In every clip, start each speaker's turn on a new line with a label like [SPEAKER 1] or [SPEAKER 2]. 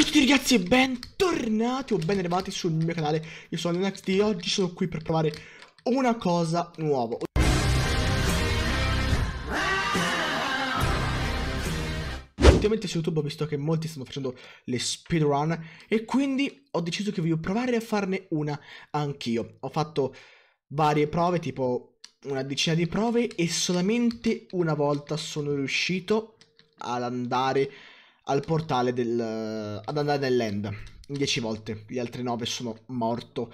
[SPEAKER 1] Ciao a tutti ragazzi e bentornati o ben arrivati sul mio canale Io sono NXT e oggi sono qui per provare una cosa nuova Ultimamente su YouTube ho visto che molti stanno facendo le speedrun E quindi ho deciso che voglio provare a farne una anch'io Ho fatto varie prove tipo una decina di prove e solamente una volta sono riuscito ad andare al portale del, ad andare nell'end 10 volte, gli altri 9 sono morto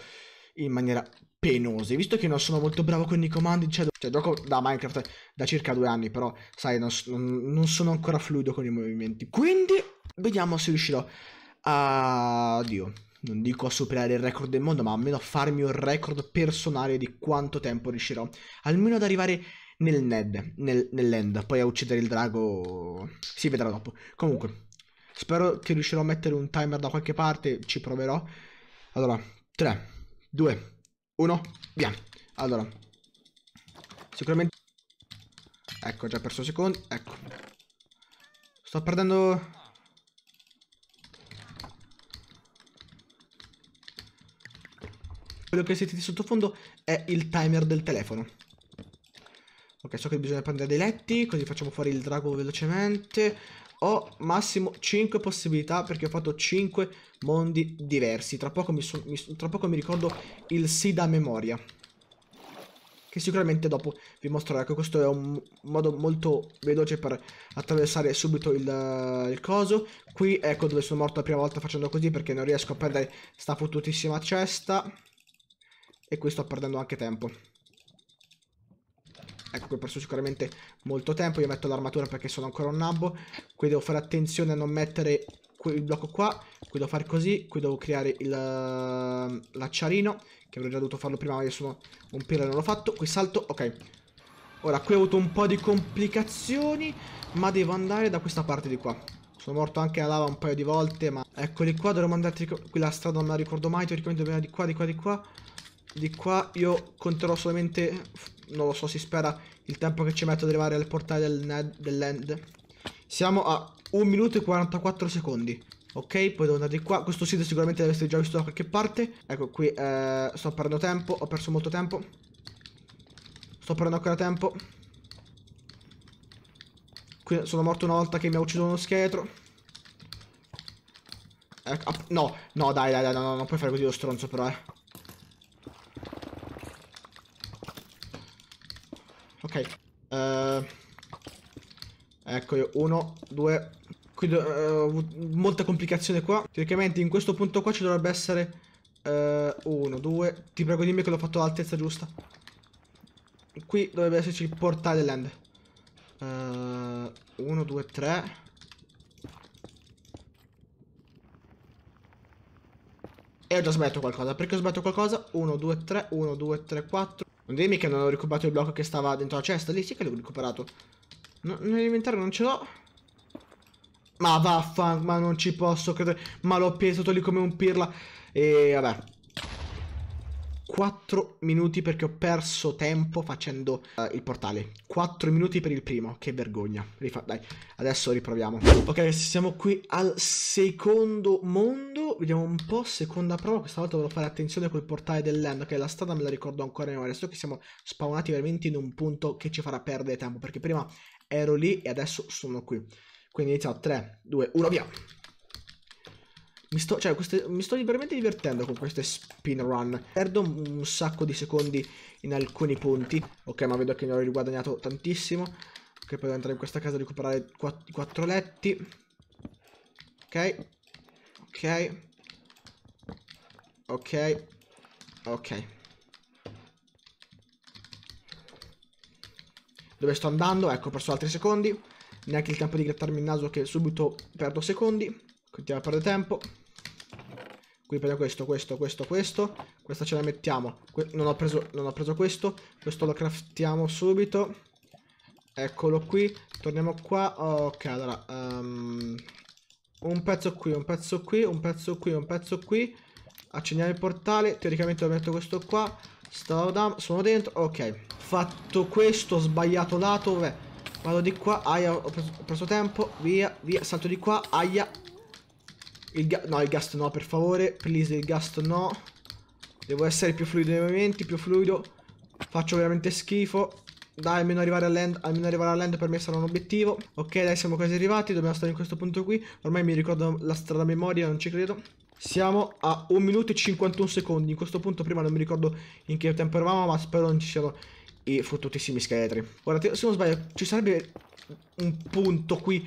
[SPEAKER 1] in maniera penosa. Visto che non sono molto bravo con i comandi, cioè, cioè gioco da Minecraft da circa due anni, però sai, non, non sono ancora fluido con i movimenti. Quindi vediamo se riuscirò a... Dio, non dico a superare il record del mondo, ma almeno a farmi un record personale di quanto tempo riuscirò. Almeno ad arrivare nel Ned, nel, nell'End. Poi a uccidere il drago si vedrà dopo. Comunque, spero che riuscirò a mettere un timer da qualche parte, ci proverò. Allora, 3, 2, 1, via. Allora, sicuramente... Ecco, ho già perso secondi, ecco. Sto perdendo... Quello che sentite sottofondo è il timer del telefono. Ok, so che bisogna prendere dei letti, così facciamo fuori il drago velocemente. Ho massimo 5 possibilità perché ho fatto 5 mondi diversi. Tra poco mi, so, mi, tra poco mi ricordo il SIDA da memoria. Che sicuramente dopo vi mostrerò. Ecco, questo è un modo molto veloce per attraversare subito il, il coso. Qui ecco dove sono morto la prima volta facendo così perché non riesco a perdere sta fottutissima cesta. E qui sto perdendo anche tempo. Ecco, qui ho perso sicuramente molto tempo. Io metto l'armatura perché sono ancora un nabbo. Qui devo fare attenzione a non mettere il blocco qua. Qui devo fare così. Qui devo creare ehm, l'acciarino. Che avrei già dovuto farlo prima, ma io sono un pirla e non l'ho fatto. Qui salto, ok. Ora, qui ho avuto un po' di complicazioni, ma devo andare da questa parte di qua. Sono morto anche a lava un paio di volte, ma... Eccoli qua, dovremmo andare... Qui la strada non me la ricordo mai, teoricamente dobbiamo di qua, di qua, di qua. Di qua io conterò solamente, non lo so, si spera, il tempo che ci metto ad arrivare al portale del dell'end. Siamo a 1 minuto e 44 secondi. Ok, poi devo andare di qua. Questo sito sicuramente l'avete già visto da qualche parte. Ecco qui, eh, sto perdendo tempo, ho perso molto tempo. Sto perdendo ancora tempo. Qui sono morto una volta che mi ha ucciso uno scheletro. Ecco, no, no, dai, dai, dai, no, no, non puoi fare così lo stronzo però, eh. ecco io, uno, due, qui eh, ho avuto molta complicazione qua. Teoricamente in questo punto qua ci dovrebbe essere uh, uno, due, ti prego dimmi che l'ho fatto all'altezza giusta. Qui dovrebbe esserci il portale land. Uh, uno, due, tre. E ho già sbagliato qualcosa. Perché ho sbagliato qualcosa? 1, 2, 3, 1, 2, 3, 4. Non dimmi che non ho recuperato il blocco che stava dentro la cesta. Lì sì che l'ho recuperato. No, nell'inventario non ce l'ho. Ma vaffan, ma non ci posso credere. Ma l'ho piazzato lì come un pirla. E vabbè. 4 minuti perché ho perso tempo facendo uh, il portale. 4 minuti per il primo, che vergogna. Rifa dai, adesso riproviamo. Ok, siamo qui al secondo mondo. Vediamo un po', seconda prova. Questa volta volevo fare attenzione col portale dell'end. Ok, la strada me la ricordo ancora in memoria. che siamo spawnati veramente in un punto che ci farà perdere tempo. Perché prima ero lì e adesso sono qui. Quindi iniziamo, 3, 2, 1, via. Mi sto, cioè, queste, mi sto veramente divertendo con queste spin run. Perdo un sacco di secondi in alcuni punti. Ok, ma vedo che ne ho riguadagnato tantissimo. Ok, poi devo entrare in questa casa e recuperare i quattro letti. Ok. Ok. Ok. Ok. dove sto andando, ecco, ho perso altri secondi, neanche il tempo di grattarmi il naso che subito perdo secondi, continuiamo a perdere tempo, qui prendo questo, questo, questo, questo, questa ce la mettiamo, que non, ho preso, non ho preso questo, questo lo craftiamo subito, eccolo qui, torniamo qua, ok, allora, um, un pezzo qui, un pezzo qui, un pezzo qui, un pezzo qui, accendiamo il portale, teoricamente lo metto questo qua, Sto da... Sono dentro. Ok. Fatto questo, ho sbagliato lato. Beh, vado di qua. Aia, ho preso, ho preso tempo. Via, via. Salto di qua. Aia. Il no, il gas no, per favore. Please, il gas no. Devo essere più fluido nei movimenti, più fluido. Faccio veramente schifo. Dai, almeno arrivare all'end, almeno arrivare all'end per me sarà un obiettivo. Ok, dai, siamo quasi arrivati, dobbiamo stare in questo punto qui. Ormai mi ricordo la strada a memoria, non ci credo. Siamo a 1 minuto e 51 secondi. In questo punto prima non mi ricordo in che tempo eravamo, ma spero non ci siano i fottutissimi scheletri. Guarda, se non sbaglio, ci sarebbe un punto qui.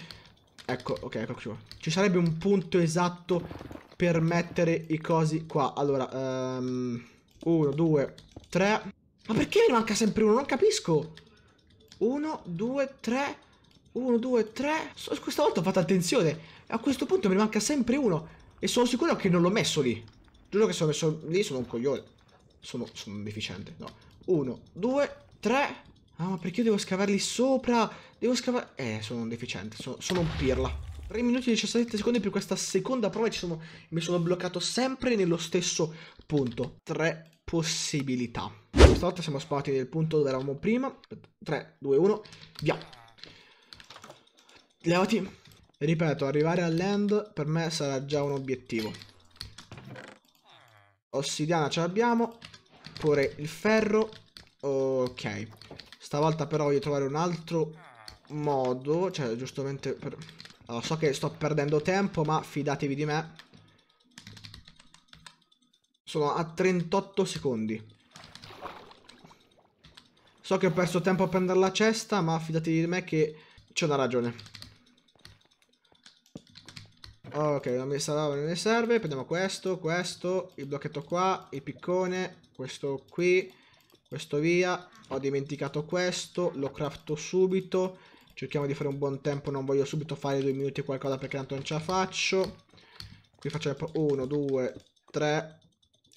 [SPEAKER 1] Ecco, ok, eccoci qua. Ci sarebbe un punto esatto per mettere i cosi qua. Allora, 1, 2, 3. Ma perché ne manca sempre uno? Non capisco. 1, 2, 3. 1, 2, 3. Questa volta ho fatto attenzione. A questo punto mi manca sempre uno. E sono sicuro che non l'ho messo lì. Giuro che sono messo lì, sono un coglione. Sono, sono deficiente, no. Uno, due, tre. Ah, ma perché io devo scavarli sopra? Devo scavare... Eh, sono un deficiente, sono, sono un pirla. 3 minuti e 17 secondi per questa seconda prova ci sono, mi sono bloccato sempre nello stesso punto. 3 possibilità. Questa volta siamo sparati nel punto dove eravamo prima. 3, 2, 1, via. Levati. Ripeto, arrivare land per me sarà già un obiettivo. Ossidiana ce l'abbiamo. Pure il ferro. Ok. Stavolta però voglio trovare un altro modo. Cioè, giustamente per... Allora, so che sto perdendo tempo, ma fidatevi di me. Sono a 38 secondi. So che ho perso tempo a prendere la cesta, ma fidatevi di me che c'è una ragione. Ok, la messa lava non ne serve. Prendiamo questo, questo, il blocchetto qua, il piccone, questo qui, questo via. Ho dimenticato questo, lo crafto subito. Cerchiamo di fare un buon tempo, non voglio subito fare due minuti o qualcosa perché tanto non ce la faccio. Qui facciamo 1, 2, 3.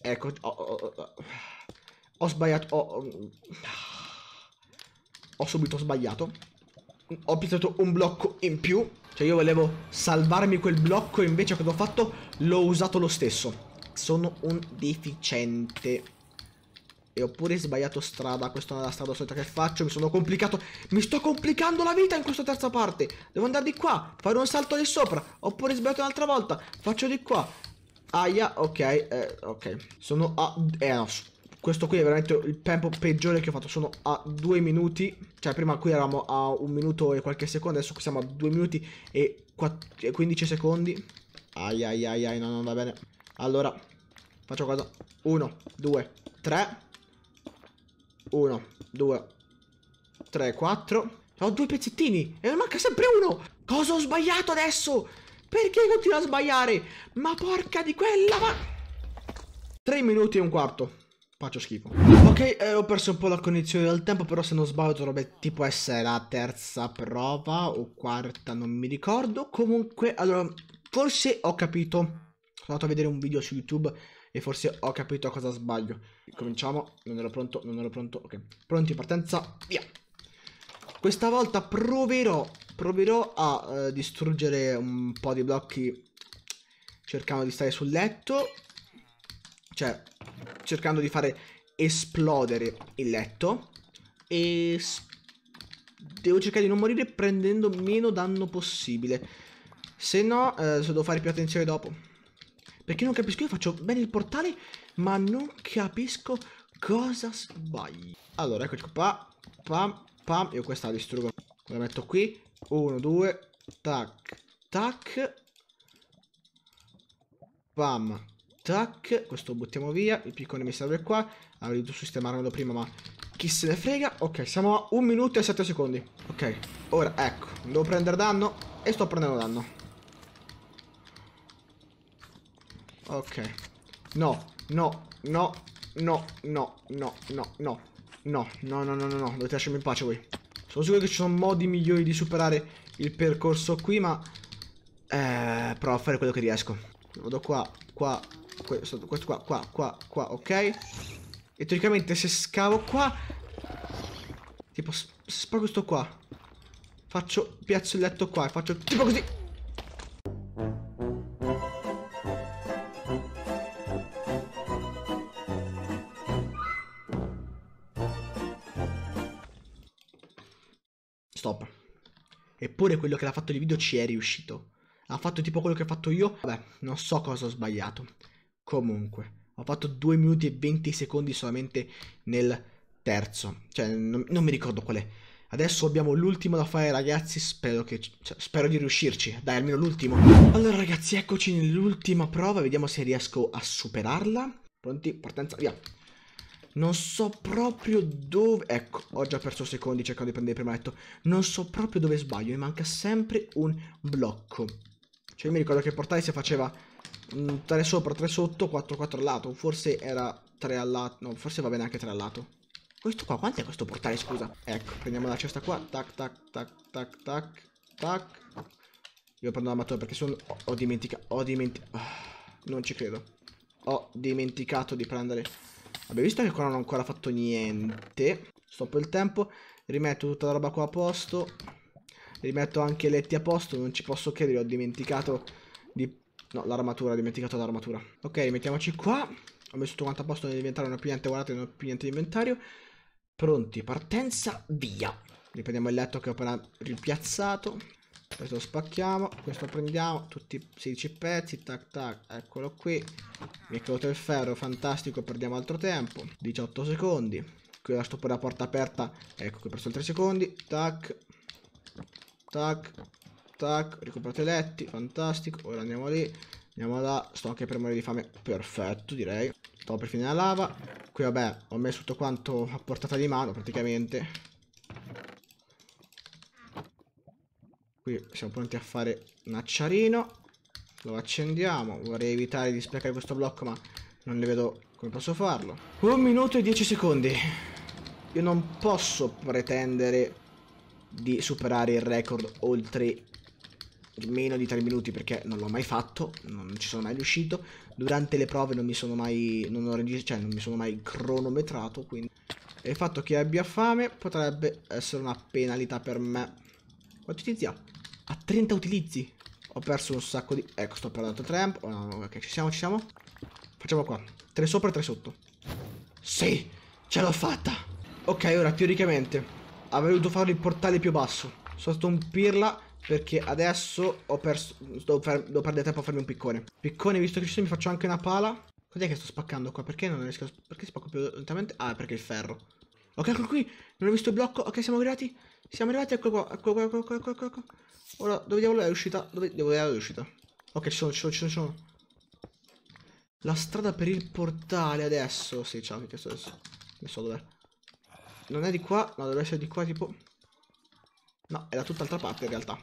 [SPEAKER 1] Ecco, oh, oh, oh. ho sbagliato. ho subito sbagliato ho piazzato un blocco in più. Cioè io volevo salvarmi quel blocco, invece cosa ho fatto? L'ho usato lo stesso. Sono un deficiente. E ho pure sbagliato strada, questa non è la strada solita che faccio, mi sono complicato, mi sto complicando la vita in questa terza parte. Devo andare di qua, fare un salto di sopra, oppure sbagliato un'altra volta, faccio di qua. Aia, ok, eh, ok. Sono a... eh no, questo qui è veramente il tempo peggiore che ho fatto. Sono a 2 minuti. Cioè, prima qui eravamo a 1 minuto e qualche secondo. Adesso qui siamo a 2 minuti e 15 secondi. Ai ai ai ai, no, non va bene. Allora, faccio cosa? 1, 2, 3. 1, 2, 3, 4. Ho due pezzettini e ne manca sempre uno. Cosa ho sbagliato adesso? Perché continuo a sbagliare? Ma porca di quella... Ma... 3 minuti e un quarto. Faccio schifo. Ok, eh, ho perso un po' la connessione del tempo, però se non sbaglio dovrebbe tipo essere la terza prova o quarta, non mi ricordo. Comunque, allora, forse ho capito. Sono andato a vedere un video su YouTube e forse ho capito a cosa sbaglio. Cominciamo, non ero pronto, non ero pronto. Ok, pronti, partenza, via. Questa volta proverò, proverò a eh, distruggere un po' di blocchi cercando di stare sul letto. Cioè, cercando di fare esplodere il letto. E devo cercare di non morire prendendo meno danno possibile. Se no, eh, devo fare più attenzione dopo. Perché non capisco, io faccio bene il portale, ma non capisco cosa sbagli. Allora, eccoci qua. Pam, pam. Io questa la distruggo. La metto qui. 1 2 Tac, tac. Pam, Tac, questo lo buttiamo via, il piccone mi serve qua. Avrei dovuto sistemarlo prima, ma chi se ne frega. Ok, siamo a un minuto e 7 secondi. Ok, ora, ecco, devo prendere danno e sto prendendo danno. Ok. No, no, no, no, no, no, no, no. No, no, no, no, no, no, dovete lasciarmi in pace voi. Sono sicuro che ci sono modi migliori di superare il percorso qui, ma... Eh, provo a fare quello che riesco. Vado qua, qua, questo, questo qua, qua, qua, qua, ok? E teoricamente se scavo qua, tipo sporco questo qua, faccio, piazzo il letto qua e faccio tipo così. Stop. Eppure quello che l'ha fatto il video ci è riuscito ha fatto tipo quello che ho fatto io, vabbè, non so cosa ho sbagliato. Comunque, ho fatto 2 minuti e 20 secondi solamente nel terzo, cioè non, non mi ricordo qual è. Adesso abbiamo l'ultimo da fare ragazzi, spero, che, cioè, spero di riuscirci, dai almeno l'ultimo. Allora ragazzi, eccoci nell'ultima prova, vediamo se riesco a superarla. Pronti? Partenza, via. Non so proprio dove... Ecco, ho già perso secondi cercando di prendere il primo Non so proprio dove sbaglio, mi manca sempre un blocco. Cioè io mi ricordo che il portale si faceva 3 sopra, 3 sotto, 4, 4 al lato. Forse era 3 al lato. No, forse va bene anche 3 al lato. Questo qua, quanto è questo portale, scusa? Ecco, prendiamo la cesta qua. Tac, tac, tac, tac, tac, tac. Io prendo l'armatura perché sono... Ho, ho dimenticato... Ho dimenticato... Oh, non ci credo. Ho dimenticato di prendere... Vabbè, visto che qua non ho ancora fatto niente... Stoppo il tempo. Rimetto tutta la roba qua a posto. Rimetto anche i letti a posto, non ci posso credere, ho dimenticato di... No, l'armatura, ho dimenticato l'armatura. Ok, mettiamoci qua. Ho messo tutto quanto a posto nell'inventario, non ho più niente, guardate, non ho più niente di inventario. Pronti, partenza, via. Riprendiamo il letto che ho appena ripiazzato. Questo lo spacchiamo, questo lo prendiamo, tutti 16 pezzi, tac tac, eccolo qui. Mi è caduto il ferro, fantastico, perdiamo altro tempo. 18 secondi. qui lascio pure la porta aperta, ecco che ho perso 3 secondi, tac, Tac, tac, recuperate i letti, fantastico. Ora andiamo lì, andiamo là. Sto anche per morire di fame, perfetto direi. Stavo per finire la lava. Qui vabbè, ho messo tutto quanto a portata di mano praticamente. Qui siamo pronti a fare un acciarino. Lo accendiamo, vorrei evitare di sprecare questo blocco ma non ne vedo come posso farlo. Un minuto e dieci secondi. Io non posso pretendere di superare il record oltre meno di 3 minuti perché non l'ho mai fatto, non ci sono mai riuscito. Durante le prove non mi sono mai, non ho registrato, cioè non mi sono mai cronometrato, quindi e il fatto che abbia fame potrebbe essere una penalità per me. Quanti utilizzi ha? Ha 30 utilizzi. Ho perso un sacco di... Ecco, sto perdendo 3. Oh, no, ok, ci siamo, ci siamo. Facciamo qua. 3 sopra e 3 sotto. Sì, ce l'ho fatta. Ok, ora teoricamente Avrei dovuto fare il portale più basso. un pirla perché adesso ho perso. Devo, per, devo, perdere tempo a farmi un piccone. Piccone, visto che ci sono, mi faccio anche una pala. Cos'è che sto spaccando qua? Perché non riesco a. Perché spacco più lentamente? Ah, perché il ferro. Ok, ecco qui. Non ho visto il blocco. Ok, siamo arrivati. Siamo arrivati. Ecco qua. Ecco qua. Ecco qua. Ecco qua. Ecco Ora, dove diavolo è l'uscita? Dove devo è l'uscita? Ok, ci sono, ci sono, ci sono. La strada per il portale adesso. Sì, ciao, mi cazzo adesso? Non so dov'è. Non è di qua, no, deve essere di qua tipo... No, è da tutt'altra parte in realtà.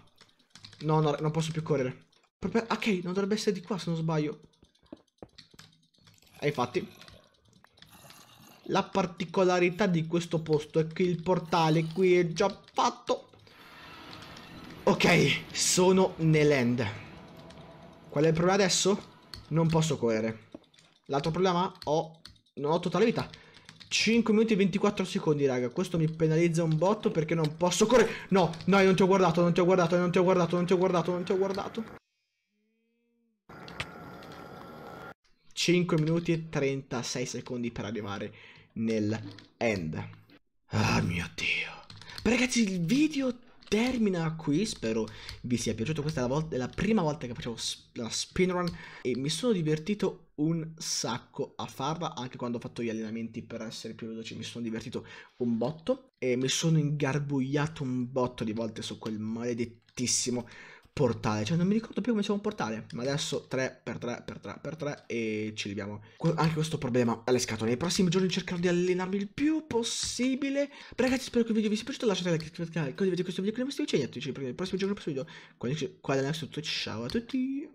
[SPEAKER 1] No, no, non posso più correre. Proprio... Ah, ok, non dovrebbe essere di qua se non sbaglio. E eh, infatti... La particolarità di questo posto è che il portale qui è già fatto. Ok, sono nell'end. Qual è il problema adesso? Non posso correre. L'altro problema? Ho... Non ho totale vita. 5 minuti e 24 secondi, raga. Questo mi penalizza un botto perché non posso correre. No, no, non ti ho guardato, non ti ho guardato, non ti ho guardato, non ti ho guardato, non ti ho guardato. 5 minuti e 36 secondi per arrivare nel end. Ah, mio Dio. Ragazzi, il video termina qui, spero vi sia piaciuto, questa è la, volta, è la prima volta che facevo sp la spinrun e mi sono divertito un sacco a farla, anche quando ho fatto gli allenamenti per essere più veloce mi sono divertito un botto e mi sono ingarbugliato un botto di volte su quel maledettissimo portale, cioè non mi ricordo più come si chiama un portale, ma adesso 3 per 3 per 3 per 3 e ci leviamo. Anche questo problema alle scatole, nei prossimi giorni cercherò di allenarmi il più possibile. Beh, ragazzi spero che il video vi sia piaciuto, lasciate like, iscrivetevi al canale, questo video con i vostri vicini, e ci vediamo nei prossimi giorni, nel prossimo video, qua da tutto, ciao a tutti!